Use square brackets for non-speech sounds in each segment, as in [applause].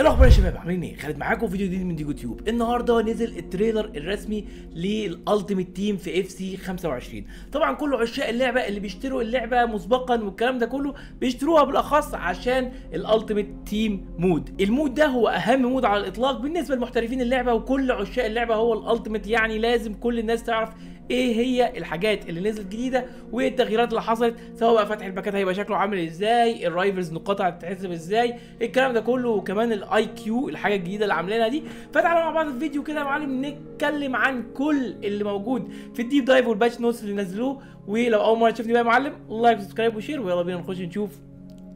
ايه الاخبار يا شباب عاملين ايه خالد معاكم فيديو جديد من ديجو تيوب النهارده نزل التريلر الرسمي للالتيميت تيم في اف سي 25 طبعا كل عشاق اللعبه اللي بيشتروا اللعبه مسبقا والكلام ده كله بيشتروها بالاخص عشان الالتيميت تيم مود المود ده هو اهم مود على الاطلاق بالنسبه لمحترفين اللعبه وكل عشاق اللعبه هو الالتيميت يعني لازم كل الناس تعرف ايه هي الحاجات اللي نزلت جديده وايه التغييرات اللي حصلت سواء بقى فتح الباكات هيبقى شكله عامل ازاي الرايفلز نقاطها هتتحسب ازاي الكلام ده كله وكمان الاي كيو الحاجه الجديده اللي عاملينها دي فتعالوا مع بعض الفيديو كده يا معلم نتكلم عن كل اللي موجود في الديب دايف والباتش نوتس اللي نزلوه ولو اول مره تشوفني بقى يا معلم لايك وسبسكرايب وشير ويلا بينا نخش نشوف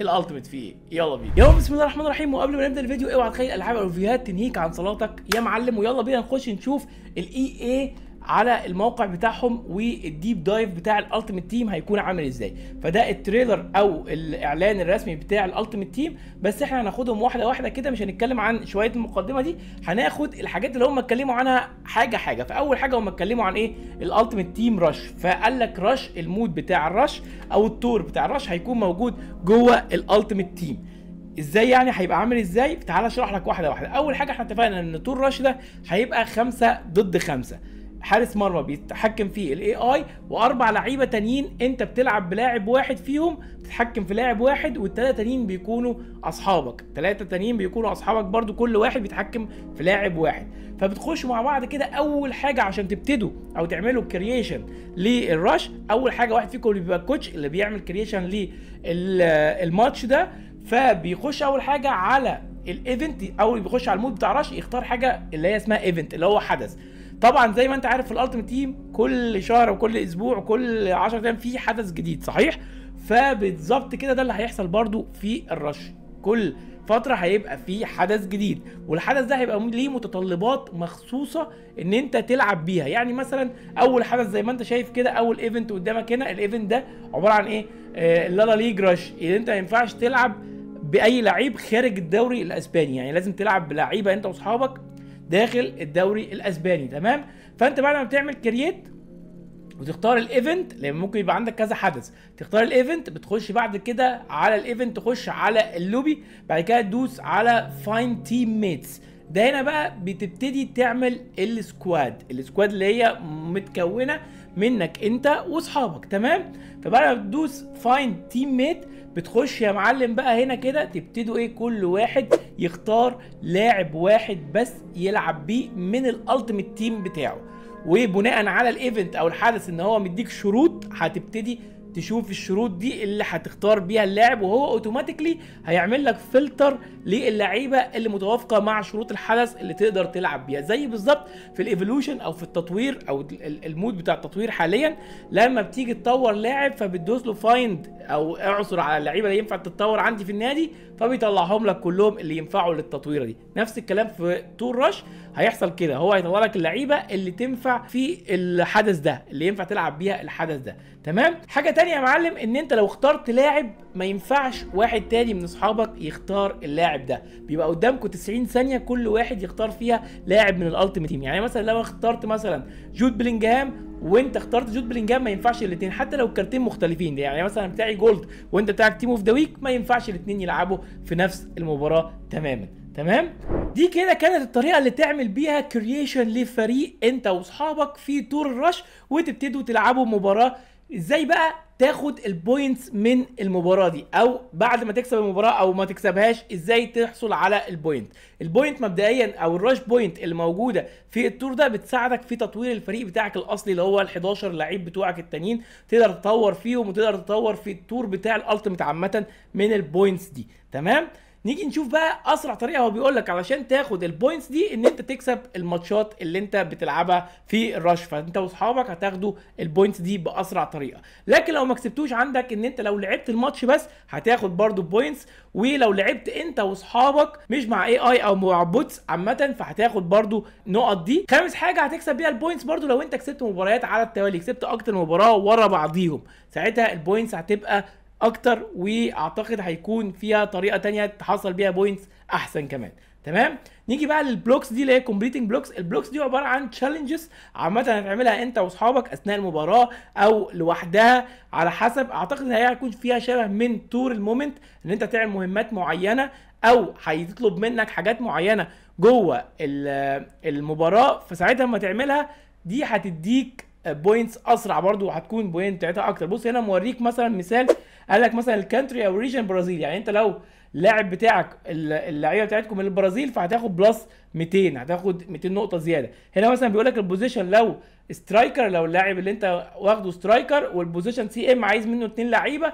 الالتيميت في ايه يلا بينا يلا بسم الله الرحمن الرحيم وقبل ما نبدا الفيديو اوعى تخيل العاب او فيديوهات تنهيك عن صلاتك يا معلم ويلا بينا نخش نشوف الاي اي e على الموقع بتاعهم والديب دايف بتاع الالتيميت تيم هيكون عامل ازاي فده التريلر او الاعلان الرسمي بتاع الالتيميت تيم بس احنا هناخدهم واحده واحده كده مش هنتكلم عن شويه المقدمه دي هناخد الحاجات اللي هم اتكلموا عنها حاجه حاجه فاول حاجه هم اتكلموا عن ايه الالتيميت تيم رش فقال لك رش المود بتاع الرش او التور بتاع الرش هيكون موجود جوه الالتيميت تيم ازاي يعني هيبقى عامل ازاي تعال اشرح لك واحده واحده اول حاجه احنا اتفقنا ان تور رش ده هيبقى خمسة ضد خمسة حارس مرمى بيتحكم فيه الاي اي واربع لعيبه تانيين انت بتلعب بلاعب واحد فيهم بتتحكم في لاعب واحد والثلاثه تانيين بيكونوا اصحابك ثلاثه تانيين بيكونوا اصحابك برضو كل واحد بيتحكم في لاعب واحد فبتخشوا مع بعض كده اول حاجه عشان تبتدوا او تعملوا كرييشن للرش اول حاجه واحد فيكم اللي بيبقى الكوتش اللي بيعمل كرييشن للماتش ده فبيخش اول حاجه على الايفنت اول بيخش على المود بتاع رش يختار حاجه اللي هي اسمها ايفنت اللي هو حدث طبعا زي ما انت عارف في الالتيميت تيم كل شهر وكل اسبوع وكل 10 ايام في حدث جديد صحيح فبالظبط كده ده اللي هيحصل برضو في الرش كل فتره هيبقى في حدث جديد والحدث ده هيبقى ليه متطلبات مخصوصه ان انت تلعب بيها يعني مثلا اول حدث زي ما انت شايف كده اول ايفنت قدامك هنا الايفنت ده عباره عن ايه اللالا آه، ليج رش اللي انت ما ينفعش تلعب باي لعيب خارج الدوري الاسباني يعني لازم تلعب بلعيبه انت واصحابك داخل الدوري الاسباني تمام فانت بعد ما بتعمل كرييت وتختار الايفنت لان ممكن يبقى عندك كذا حدث تختار الايفنت بتخش بعد كده على الايفنت تخش على اللوبي بعد كده تدوس على فاين تيم ميتس ده هنا بقى بتبتدي تعمل السكواد السكواد اللي هي متكونه منك انت واصحابك تمام فبعد ما بتدوس فايند تيم ميت بتخش يا معلم بقى هنا كده تبتدوا ايه كل واحد يختار لاعب واحد بس يلعب بيه من الالتيميت تيم بتاعه وبناء على الايفنت او الحدث ان هو مديك شروط هتبتدي تشوف الشروط دي اللي هتختار بيها اللاعب وهو اوتوماتيكلي هيعمل لك فلتر للعيبه اللي متوافقه مع شروط الحدث اللي تقدر تلعب بيها زي بالظبط في الايفولوشن او في التطوير او المود بتاع التطوير حاليا لما بتيجي تطور لاعب فبتدوس له فايند او اعصر على اللعيبه اللي ينفع تتطور عندي في النادي فبيطلعهم لك كلهم اللي ينفعوا للتطويره دي نفس الكلام في تور رش هيحصل كده هو هيطلع لك اللعيبه اللي تنفع في الحدث ده اللي ينفع تلعب بيها الحدث ده تمام حاجه تانية تاني يا معلم ان انت لو اخترت لاعب ما ينفعش واحد تاني من اصحابك يختار اللاعب ده بيبقى قدامكم 90 ثانيه كل واحد يختار فيها لاعب من الالتيميت تيم يعني مثلا لو اخترت مثلا جود بلينجهام وانت اخترت جود بلينجهام ما ينفعش الاثنين حتى لو الكارتين مختلفين يعني مثلا بتاعي جولد وانت بتاعك تيم اوف ذا ويك ما ينفعش الاثنين يلعبوا في نفس المباراه تماما تمام دي كده كانت الطريقه اللي تعمل بيها كرييشن لفريق انت واصحابك في تور الرش وتبتدوا تلعبوا مباراه ازاي بقى تاخد البوينتس من المباراه دي او بعد ما تكسب المباراه او ما تكسبهاش ازاي تحصل على البوينت البوينت مبدئيا او الراش بوينت اللي موجوده في التور ده بتساعدك في تطوير الفريق بتاعك الاصلي اللي هو ال11 لعيب بتوعك التانيين تقدر تطور فيهم وتقدر تطور في التور بتاع الالتيميت عامه من البوينتس دي تمام نيجي نشوف بقى اسرع طريقه هو بيقول لك علشان تاخد البوينتس دي ان انت تكسب الماتشات اللي انت بتلعبها في الرش فانت واصحابك هتاخدوا البوينتس دي باسرع طريقه لكن لو ما كسبتوش عندك ان انت لو لعبت الماتش بس هتاخد برضو بوينتس ولو لعبت انت واصحابك مش مع اي اي او مع بوتس عامه فهتاخد برضو النقط دي خامس حاجه هتكسب بيها البوينتس برضو لو انت كسبت مباريات على التوالي كسبت اكتر مباراه ورا بعضيهم ساعتها البوينتس هتبقى اكتر واعتقد هيكون فيها طريقه تانية تحصل بيها بوينتس احسن كمان تمام نيجي بقى للبلوكس دي اللي هي كومبليتنج بلوكس البلوكس دي عباره عن تشالنجز عامه هتعملها انت واصحابك اثناء المباراه او لوحدها على حسب اعتقد ان هي هيكون فيها شبه من تور المومنت ان انت تعمل مهمات معينه او هيطلب منك حاجات معينه جوه المباراه فساعتها لما تعملها دي هتديك بوينتس اسرع برضو وهتكون بوينت بتاعتها اكتر بص هنا موريك مثلا مثال قال لك مثلا الكانتري او ريجن برازيل يعني انت لو اللاعب بتاعك اللعيبه بتاعتكم من البرازيل فهتاخد بلس 200 هتاخد 200 نقطه زياده هنا مثلا بيقول لك البوزيشن لو سترايكر لو اللاعب اللي انت واخده سترايكر والبوزيشن سي ام عايز منه اثنين لعيبه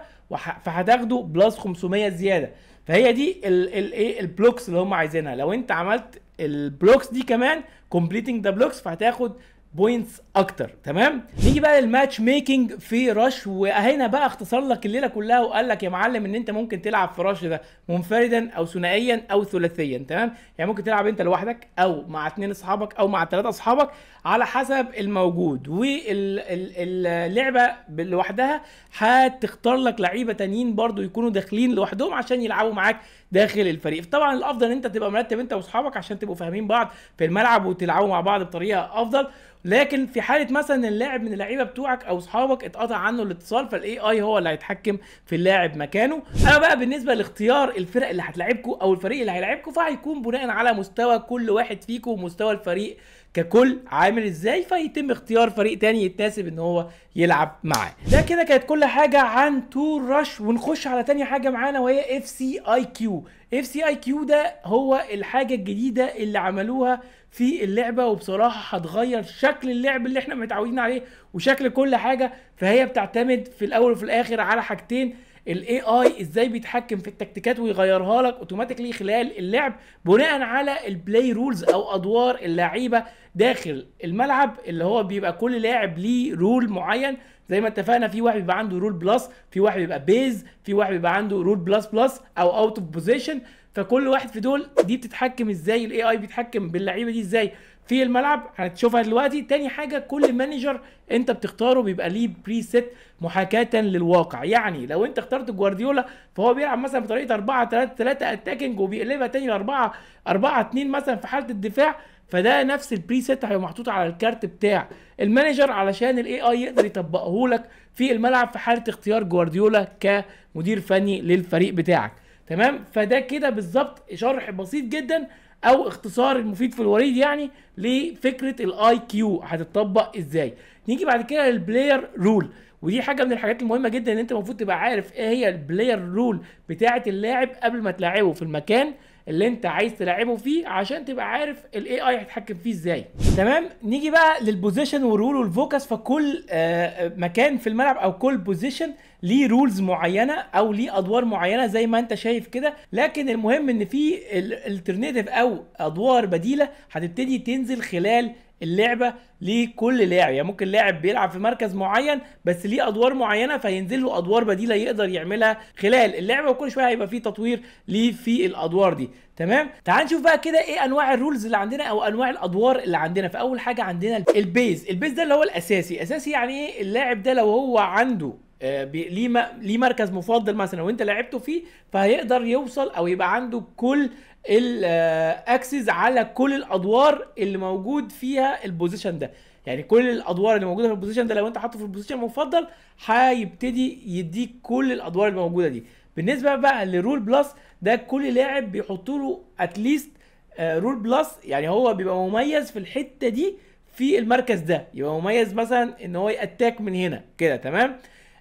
فهتاخده بلس 500 زياده فهي دي الايه البلوكس اللي هم عايزينها لو انت عملت البلوكس دي كمان كومبليتنج ذا بلوكس فهتاخد بوينتس اكتر تمام نيجي بقى للماتش ميكنج في رش وهنا بقى اختصر لك الليله كلها وقال لك يا معلم ان انت ممكن تلعب في رش ده منفردا او ثنائيا او ثلاثيا تمام يعني ممكن تلعب انت لوحدك او مع اثنين اصحابك او مع ثلاثه اصحابك على حسب الموجود واللعبه لوحدها هتختار لك لعيبه تانيين برضو يكونوا داخلين لوحدهم عشان يلعبوا معاك داخل الفريق طبعا الافضل ان انت تبقى مرتب انت واصحابك عشان تبقوا فاهمين بعض في الملعب وتلعبوا مع بعض بطريقه افضل لكن في حاله مثلا اللاعب من اللعيبه بتوعك او اصحابك اتقطع عنه الاتصال فالاي اي هو اللي هيتحكم في اللاعب مكانه اما بقى بالنسبه لاختيار الفرق اللي هتلاعبكم او الفريق اللي هيلاعبكم فهيكون بناء على مستوى كل واحد فيكم ومستوى الفريق ككل عامل ازاي فيتم اختيار فريق تاني يتناسب ان هو يلعب معاه ده كده كانت كل حاجه عن تور رش ونخش على تاني حاجه معانا وهي اف سي اي كيو اف سي اي كيو ده هو الحاجه الجديده اللي عملوها في اللعبه وبصراحه هتغير شكل اللعب اللي احنا متعودين عليه وشكل كل حاجه فهي بتعتمد في الاول وفي الاخر على حاجتين الاي اي ازاي بيتحكم في التكتيكات ويغيرها لك اوتوماتيكلي خلال اللعب بناء على البلاي رولز او ادوار اللعيبه داخل الملعب اللي هو بيبقى كل لاعب ليه رول معين زي ما اتفقنا في واحد بيبقى عنده رول بلس في واحد بيبقى بيز في واحد بيبقى عنده رول بلس بلس او اوت اوف بوزيشن فكل واحد في دول دي بتتحكم ازاي الاي اي بيتحكم باللعيبه دي ازاي في الملعب هتشوفها دلوقتي تاني حاجه كل مانجر انت بتختاره بيبقى ليه بري سيت محاكاه للواقع يعني لو انت اخترت جوارديولا فهو بيلعب مثلا بطريقه 4 3 3 اتاكينج وبيقلبها تاني ل 4 4 2 مثلا في حاله الدفاع فده نفس البري سيت هيبقى محطوط على الكارت بتاع المانجر علشان الاي اي يقدر يطبقه لك في الملعب في حاله اختيار جوارديولا كمدير فني للفريق بتاعك تمام فده كده بالظبط شرح بسيط جدا او اختصار المفيد في الوريد يعني لفكره الاي كيو هتتطبق ازاي نيجي بعد كده للبلاير رول ودي حاجه من الحاجات المهمه جدا ان انت المفروض تبقى عارف ايه هي البلاير رول بتاعه اللاعب قبل ما تلاعبه في المكان اللي انت عايز تلعبه فيه عشان تبقى عارف الاي اي هيتحكم فيه ازاي تمام نيجي بقى للبوزيشن والرول والفوكس فكل آه، آه، مكان في الملعب او كل بوزيشن ليه رولز معينه او ليه ادوار معينه زي ما انت شايف كده لكن المهم ان في الالترناتيف او ادوار بديله هتبتدي تنزل خلال اللعبه ليه كل لاعب يعني ممكن لاعب بيلعب في مركز معين بس ليه ادوار معينه فينزل له ادوار بديله يقدر يعملها خلال اللعبه وكل شويه هيبقى فيه تطوير ليه في الادوار دي تمام تعال نشوف بقى كده ايه انواع الرولز اللي عندنا او انواع الادوار اللي عندنا فاول حاجه عندنا البيز البيز ده اللي هو الاساسي اساسي يعني ايه اللاعب ده لو هو عنده آه، ليه ليه مركز مفضل مثلا وانت لعبته فيه فهيقدر يوصل او يبقى عنده كل الاكسس آه، على كل الادوار اللي موجود فيها البوزيشن ده يعني كل الادوار اللي موجوده في البوزيشن ده لو انت حاطه في البوزيشن المفضل هيبتدي يديك كل الادوار الموجوده دي بالنسبه بقى لرول بلس ده كل لاعب بيحط له اتليست آه، رول بلس يعني هو بيبقى مميز في الحته دي في المركز ده يبقى مميز مثلا ان هو ياتاك من هنا كده تمام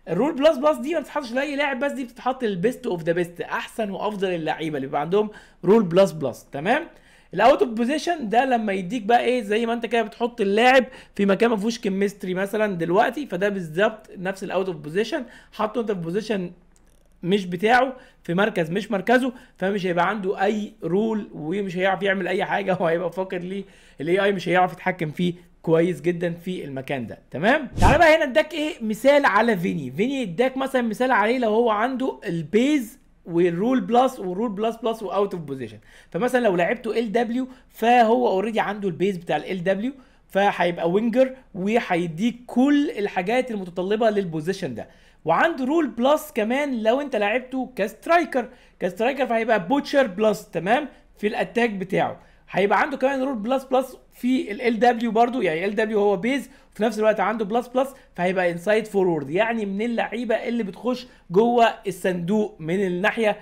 الرول بلس بلس دي ما بتتحطش لاي لاعب بس دي بتتحط للبيست اوف ذا بيست احسن وافضل اللعيبه اللي بيبقى عندهم رول بلس بلس تمام الاوت اوف بوزيشن ده لما يديك بقى ايه زي ما انت كده بتحط اللاعب في مكان ما فيهوش كيمستري مثلا دلوقتي فده بالظبط نفس الاوت اوف بوزيشن حطه انت في بوزيشن مش بتاعه في مركز مش مركزه فمش هيبقى عنده اي رول ومش هيعرف يعمل اي حاجه [laughs] وهيبقى فاقد ليه الاي اي مش هيعرف يتحكم فيه كويس جدا في المكان ده تمام تعالى بقى هنا اداك ايه مثال على فيني فيني اداك مثلا مثال عليه لو هو عنده البيز والرول بلس والرول بلس بلس واوت اوف بوزيشن فمثلا لو لعبته ال دبليو فهو اوريدي عنده البيز بتاع ال دبليو فهيبقى وينجر وهيديك كل الحاجات المتطلبه للبوزيشن ده وعنده رول بلس كمان لو انت لعبته كسترايكر كسترايكر فهيبقى بوتشر بلس تمام في الاتاك بتاعه هيبقى عنده كمان رول بلس بلس في ال دبليو برضو يعني ال دبليو هو بيز وفي نفس الوقت عنده بلس بلس فهيبقى انسايد فورورد يعني من اللعيبه اللي بتخش جوه الصندوق من الناحيه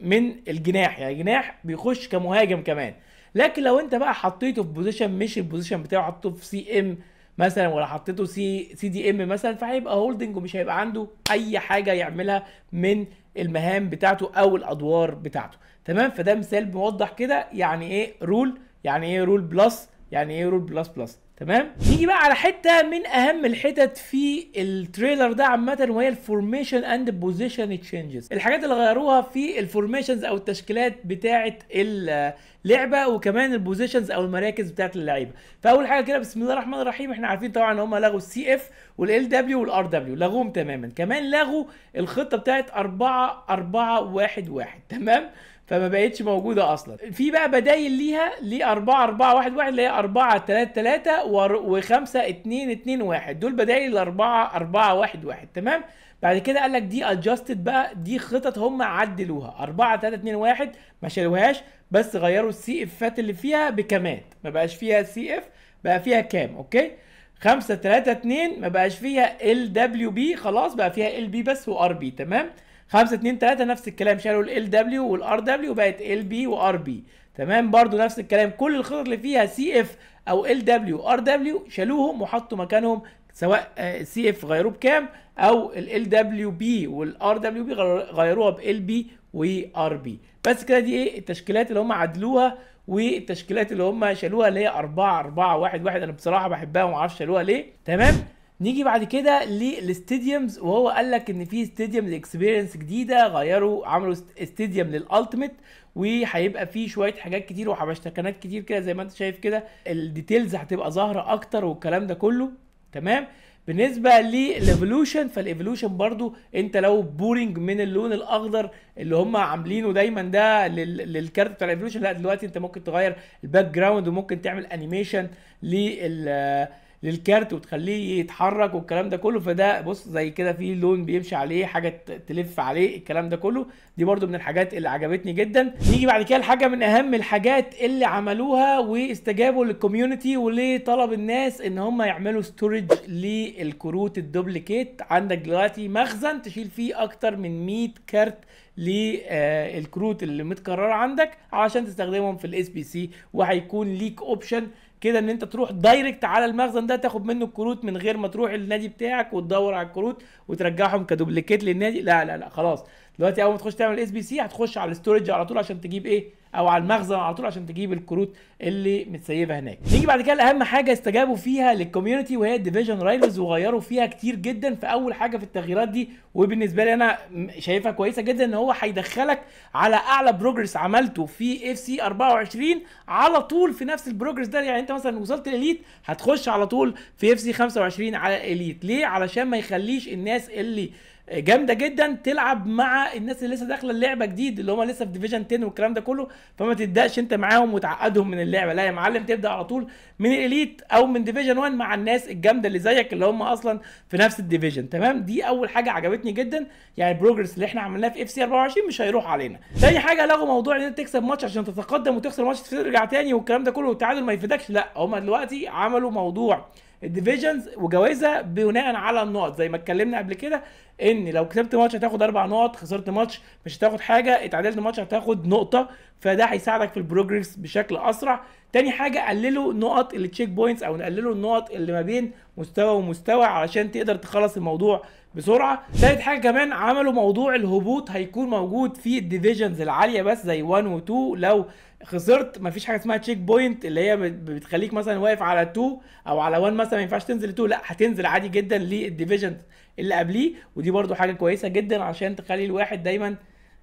من الجناح يعني جناح بيخش كمهاجم كمان لكن لو انت بقى حطيته في بوزيشن مش البوزيشن بتاعه حطيته في سي ام مثلا ولا حطيته سي سي دي ام مثلا فهيبقى هولدنج ومش هيبقى عنده اي حاجه يعملها من المهام بتاعته او الادوار بتاعته تمام فده مثال بيوضح كده يعني ايه رول يعني ايه رول بلس يعني ايه رول بلس بلس تمام نيجي بقى على حته من اهم الحتت في التريلر ده عامه وهي الفورميشن اند بوزيشن تشينجز الحاجات اللي غيروها في الفورميشنز او التشكيلات بتاعه لعبه وكمان البوزيشنز او المراكز بتاعت اللعيبه فاول حاجه كده بسم الله الرحمن الرحيم احنا عارفين طبعا ان هم لغوا السي اف والال دبليو والار دبليو لغوهم تماما كمان لغوا الخطه بتاعت 4 4 1 1 تمام فما بقتش موجوده اصلا في بقى بدايل ليها ل 4 4 1 1 اللي هي 4 3 3 و5 2 2 1 دول بدايل ال 4 4 1 1 تمام بعد كده قال لك دي ادجاستد بقى دي خطط هم عدلوها 4 3 2 1 ما شالوهاش بس غيروا السي افات اللي فيها بكامات ما بقاش فيها سي اف بقى فيها كام اوكي 5 3 2 ما بقاش فيها ال دبليو بي خلاص بقى فيها ال بي بس وار بي تمام 5 2 3 نفس الكلام شالوا ال دبليو والار دبليو وبقت ال بي وار بي تمام برضو نفس الكلام كل الخطط اللي فيها سي اف او ال دبليو ار دبليو شالوهم وحطوا مكانهم سواء سي آه، اف غيروه بكام او ال دبليو بي والار دبليو بي غيروها ب ال بي وار بي بس كده دي ايه التشكيلات اللي هم عدلوها والتشكيلات اللي هم شالوها اللي هي 4 4 1 1 انا بصراحه بحبها وما اعرفش شالوها ليه تمام نيجي بعد كده للاستديومز وهو قال لك ان في استديوم اكسبيرينس جديده غيروا عملوا استديوم للالتيميت وهيبقى فيه شويه حاجات كتير وحبشتكنات كتير كده زي ما انت شايف كده الديتيلز هتبقى ظاهره اكتر والكلام ده كله تمام بالنسبه للايفولوشن فالايفولوشن برضو انت لو بورينج من اللون الاخضر اللي هم عاملينه دايما ده للكارت بتاع الايفولوشن لا دلوقتي انت ممكن تغير الباك جراوند وممكن تعمل انيميشن لل للكارت وتخليه يتحرك والكلام ده كله فده بص زي كده في لون بيمشي عليه حاجه تلف عليه الكلام ده كله دي برده من الحاجات اللي عجبتني جدا نيجي بعد كده لحاجه من اهم الحاجات اللي عملوها واستجابوا للكوميونتي ولطلب الناس ان هم يعملوا ستورج للكروت الدوبليكيت عندك دلوقتي مخزن تشيل فيه اكتر من 100 كارت للكروت آه، اللي متكرره عندك عشان تستخدمهم في الاس بي سي وهيكون ليك اوبشن كده ان انت تروح دايركت على المخزن ده تاخد منه الكروت من غير ما تروح النادي بتاعك وتدور على الكروت وترجعهم كدوبليكيت للنادي لا لا لا خلاص دلوقتي اول ما تخش تعمل اس بي سي هتخش على الاستورج على طول عشان تجيب ايه او على المخزن على طول عشان تجيب الكروت اللي متسيبه هناك نيجي بعد كده لاهم حاجه استجابوا فيها للكوميونتي وهي الديفيجن رايفلز وغيروا فيها كتير جدا فاول حاجه في التغييرات دي وبالنسبه لي انا شايفها كويسه جدا ان هو هيدخلك على اعلى بروجرس عملته في اف سي 24 على طول في نفس البروجرس ده يعني انت مثلا وصلت الاليت هتخش على طول في اف سي 25 على الاليت ليه علشان ما يخليش الناس اللي جامده جدا تلعب مع الناس اللي لسه داخله اللعبه جديد اللي هم لسه في ديفيجن 10 والكلام ده كله فما تبداش انت معاهم وتعقدهم من اللعبه لا يا معلم تبدا على طول من الاليت او من ديفيجن 1 مع الناس الجامده اللي زيك اللي هم اصلا في نفس الديفيجن تمام دي اول حاجه عجبتني جدا يعني البروجرس اللي احنا عملناه في اف سي 24 مش هيروح علينا تاني حاجه لغوا موضوع ان انت تكسب ماتش عشان تتقدم وتخسر ماتش ترجع تاني والكلام ده كله والتعادل ما يفيدكش لا هم دلوقتي عملوا موضوع الديفيجنز وجوائزها بناء على النقط زي ما اتكلمنا قبل كده ان لو كسبت ماتش هتاخد اربع نقط خسرت ماتش مش هتاخد حاجه اتعادلت ماتش هتاخد نقطه فده هيساعدك في البروجرس بشكل اسرع تاني حاجه قللوا نقط التشيك بوينتس او نقللوا النقط اللي ما بين مستوى ومستوى علشان تقدر تخلص الموضوع بسرعه تالت حاجه كمان عملوا موضوع الهبوط هيكون موجود في الديفيجنز العاليه بس زي 1 و2 لو خسرت مفيش حاجه اسمها تشيك بوينت اللي هي بتخليك مثلا واقف على 2 او على 1 مثلا ما ينفعش تنزل 2 لا هتنزل عادي جدا للديفيجن اللي قبليه ودي برده حاجه كويسه جدا عشان تخلي الواحد دايما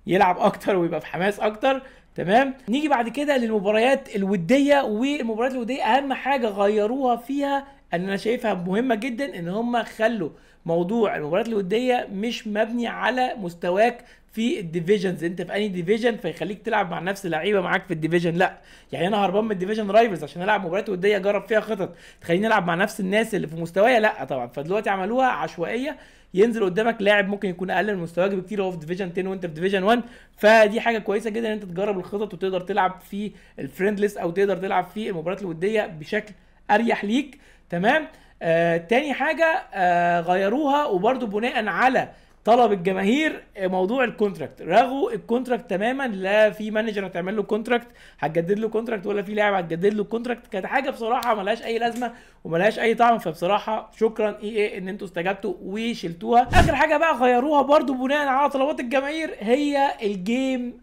يلعب اكتر ويبقى في حماس اكتر تمام نيجي بعد كده للمباريات الوديه والمباريات الوديه اهم حاجه غيروها فيها ان انا شايفها مهمه جدا ان هم خلوا موضوع المباريات الوديه مش مبني على مستواك في الديفيجنز انت في انهي ديفيجن فيخليك تلعب مع نفس اللعيبه معاك في الديفيجن لا يعني انا هربان من الديفيجن رايفلز عشان العب مباريات وديه اجرب فيها خطط تخليني العب مع نفس الناس اللي في مستوايا لا طبعا فدلوقتي عملوها عشوائيه ينزل قدامك لاعب ممكن يكون اقل من مستواك بكتير وهو في ديفيجن 10 وانت في ديفيجن 1 فدي حاجه كويسه جدا ان انت تجرب الخطط وتقدر تلعب في الفريندلس او تقدر تلعب في المباريات الوديه بشكل اريح ليك تمام آه تاني حاجه آه غيروها وبرده بناء على طلب الجماهير موضوع الكونتراكت رغوا الكونتراكت تماما لا في مانجر هتعمل له كونتراكت هتجدد له كونتراكت ولا في لاعب هتجدد له كونتراكت كانت حاجه بصراحه ملهاش اي لازمه وملهاش اي طعم فبصراحه شكرا اي اي ان انتوا استجبتوا وشلتوها اخر حاجه بقى غيروها برضو بناء على طلبات الجماهير هي الجيم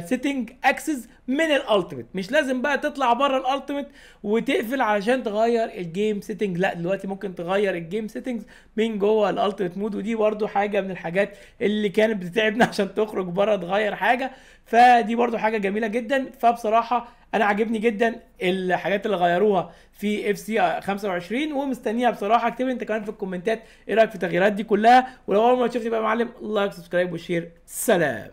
سيتنج آه، اكسس من الالتيميت مش لازم بقى تطلع بره الالتيميت وتقفل علشان تغير الجيم سيتنج لا دلوقتي ممكن تغير الجيم سيتنجز من جوه الالتيميت مود ودي برده حاجه من الحاجات اللي كانت بتتعبنا [laughs] عشان تخرج بره تغير حاجه فدي برده حاجه جميله جدا فبصراحه انا عاجبني جدا الحاجات اللي غيروها في اف سي 25 ومستنيها بصراحه اكتب لي انت كمان في الكومنتات ايه رايك في التغييرات دي كلها ولو اول مره تشوفني بقى معلم لايك سبسكرايب وشير سلام